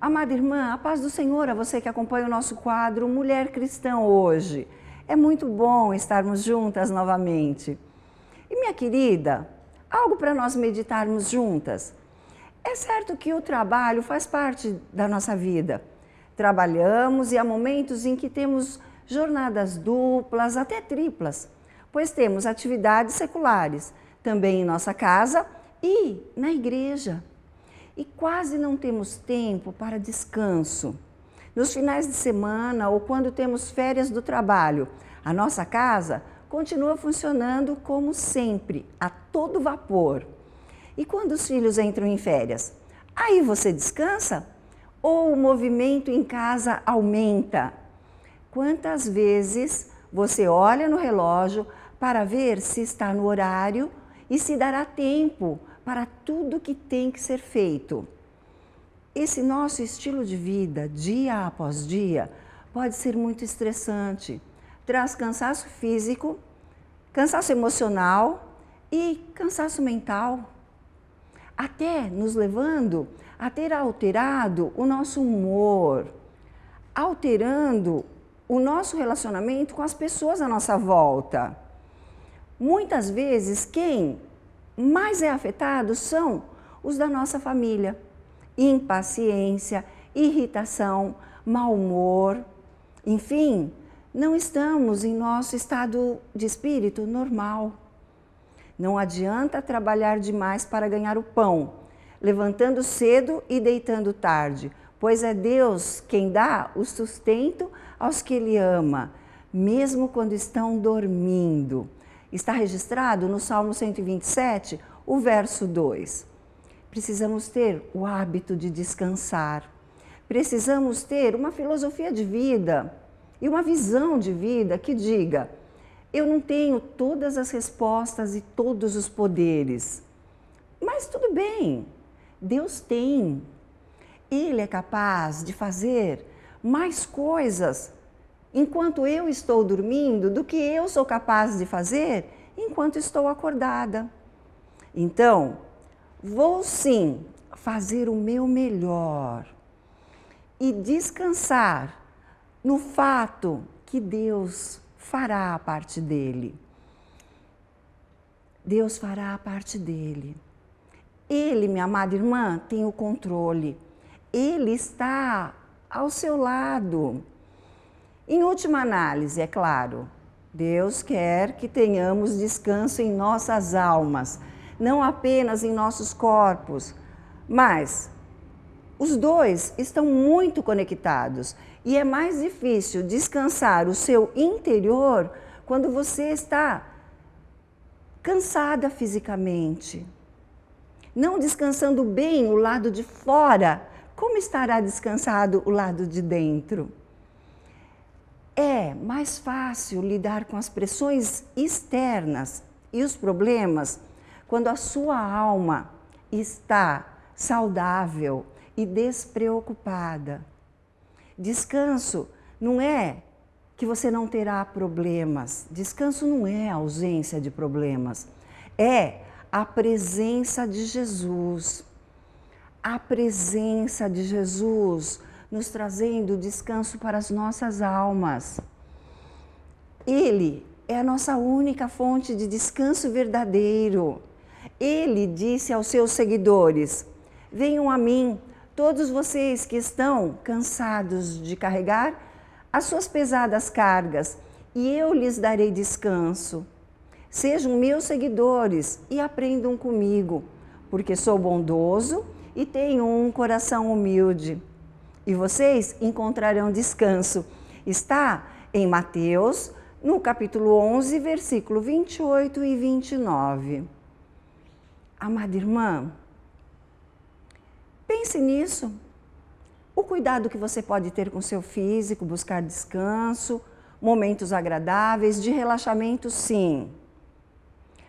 Amada irmã, a paz do Senhor a você que acompanha o nosso quadro Mulher Cristã hoje. É muito bom estarmos juntas novamente. E minha querida, algo para nós meditarmos juntas. É certo que o trabalho faz parte da nossa vida. Trabalhamos e há momentos em que temos jornadas duplas, até triplas, pois temos atividades seculares também em nossa casa e na igreja e quase não temos tempo para descanso. Nos finais de semana ou quando temos férias do trabalho, a nossa casa continua funcionando como sempre, a todo vapor. E quando os filhos entram em férias? Aí você descansa? Ou o movimento em casa aumenta? Quantas vezes você olha no relógio para ver se está no horário e se dará tempo para tudo que tem que ser feito. Esse nosso estilo de vida, dia após dia, pode ser muito estressante. Traz cansaço físico, cansaço emocional e cansaço mental. Até nos levando a ter alterado o nosso humor, alterando o nosso relacionamento com as pessoas à nossa volta. Muitas vezes, quem mais é afetado são os da nossa família. Impaciência, irritação, mau humor, enfim, não estamos em nosso estado de espírito normal. Não adianta trabalhar demais para ganhar o pão, levantando cedo e deitando tarde, pois é Deus quem dá o sustento aos que Ele ama, mesmo quando estão dormindo. Está registrado no Salmo 127, o verso 2. Precisamos ter o hábito de descansar. Precisamos ter uma filosofia de vida e uma visão de vida que diga: eu não tenho todas as respostas e todos os poderes. Mas tudo bem, Deus tem. Ele é capaz de fazer mais coisas enquanto eu estou dormindo do que eu sou capaz de fazer enquanto estou acordada. Então, vou sim fazer o meu melhor e descansar no fato que Deus fará a parte dele. Deus fará a parte dele. Ele, minha amada irmã, tem o controle. Ele está ao seu lado. Em última análise, é claro, Deus quer que tenhamos descanso em nossas almas, não apenas em nossos corpos, mas os dois estão muito conectados e é mais difícil descansar o seu interior quando você está cansada fisicamente. Não descansando bem o lado de fora, como estará descansado o lado de dentro? É mais fácil lidar com as pressões externas e os problemas quando a sua alma está saudável e despreocupada. Descanso não é que você não terá problemas. Descanso não é ausência de problemas. É a presença de Jesus. A presença de Jesus nos trazendo descanso para as nossas almas. Ele é a nossa única fonte de descanso verdadeiro. Ele disse aos seus seguidores: Venham a mim, todos vocês que estão cansados de carregar as suas pesadas cargas, e eu lhes darei descanso. Sejam meus seguidores e aprendam comigo, porque sou bondoso e tenho um coração humilde e vocês encontrarão descanso. Está em Mateus, no capítulo 11, versículo 28 e 29. Amada irmã, pense nisso. O cuidado que você pode ter com seu físico, buscar descanso, momentos agradáveis, de relaxamento, sim.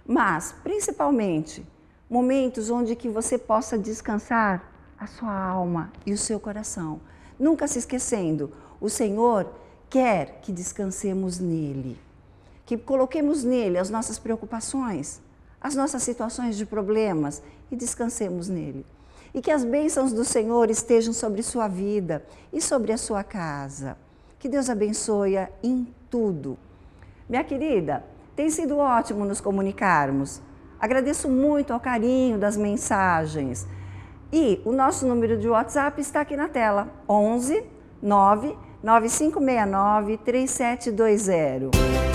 Mas, principalmente, momentos onde que você possa descansar a sua alma e o seu coração. Nunca se esquecendo, o Senhor quer que descansemos nele, que coloquemos nele as nossas preocupações, as nossas situações de problemas e descansemos nele. E que as bênçãos do Senhor estejam sobre sua vida e sobre a sua casa. Que Deus abençoe em tudo. Minha querida, tem sido ótimo nos comunicarmos. Agradeço muito ao carinho das mensagens. E o nosso número de WhatsApp está aqui na tela: 11 9 9569 3720.